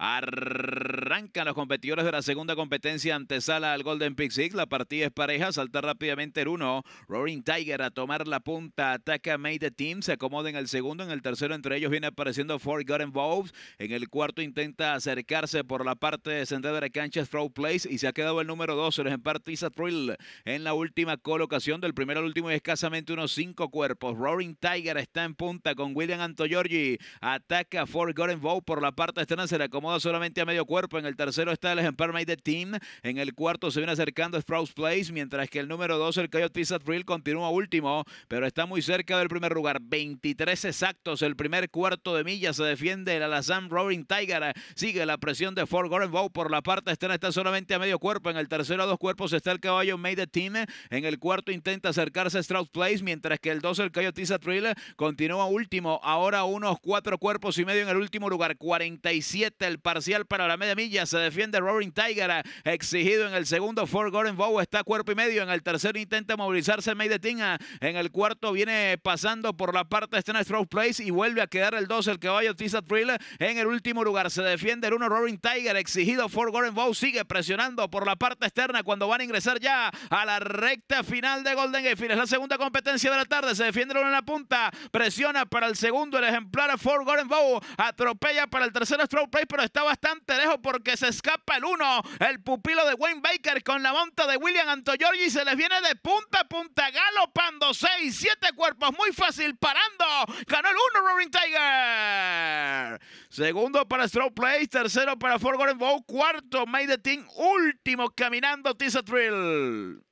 Arr- Arrancan los competidores de la segunda competencia antesala al Golden Pig Six. La partida es pareja. Salta rápidamente el uno. Roaring Tiger a tomar la punta. Ataca Made the Team. Se acomoda en el segundo. En el tercero, entre ellos, viene apareciendo Forgotten Wolves. En el cuarto, intenta acercarse por la parte central de la cancha Throw Place. Y se ha quedado el número dos, el ejemplar Thrill. En la última colocación, del primero al último, y escasamente unos cinco cuerpos. Roaring Tiger está en punta con William Antoyorgi. Ataca Forgotten Bowes por la parte externa. Se le acomoda solamente a medio cuerpo. En el tercero está el ejemplar Made the Team. En el cuarto se viene acercando Sprouts Place, mientras que el número 2, el Coyote Thrill continúa último, pero está muy cerca del primer lugar. 23 exactos. El primer cuarto de milla se defiende el Alazán Roaring Tiger. Sigue la presión de Fort Gordon por la parte externa. Está solamente a medio cuerpo. En el tercero a dos cuerpos está el caballo Made the Team. En el cuarto intenta acercarse a Place, mientras que el 2, el Coyote Thrill, continúa último. Ahora unos cuatro cuerpos y medio en el último lugar. 47 el parcial para la media milla. Se defiende Roaring Tiger, ah, exigido en el segundo. For Golden Bow está cuerpo y medio. En el tercero intenta movilizarse May de Tinga. En el cuarto viene pasando por la parte de este Stroke Place y vuelve a quedar el 2, el caballo Tisa Thrill. En el último lugar se defiende el 1 Roaring Tiger, exigido For Golden Bow. Sigue presionando por la parte externa cuando van a ingresar ya a la recta final de Golden Gate. Es la segunda competencia de la tarde. Se defiende el 1 en la punta. Presiona para el segundo el ejemplar For Golden Bow. Atropella para el tercero Stroke Place, pero está bastante lejos por que se escapa el uno. El pupilo de Wayne Baker con la monta de William Antoyorgi se les viene de punta a punta, galopando seis, siete cuerpos, muy fácil, parando. Ganó el uno Roaring Tiger. Segundo para Straw Place, tercero para Forgotten Bow, cuarto Made the Team, último caminando Tisa thrill.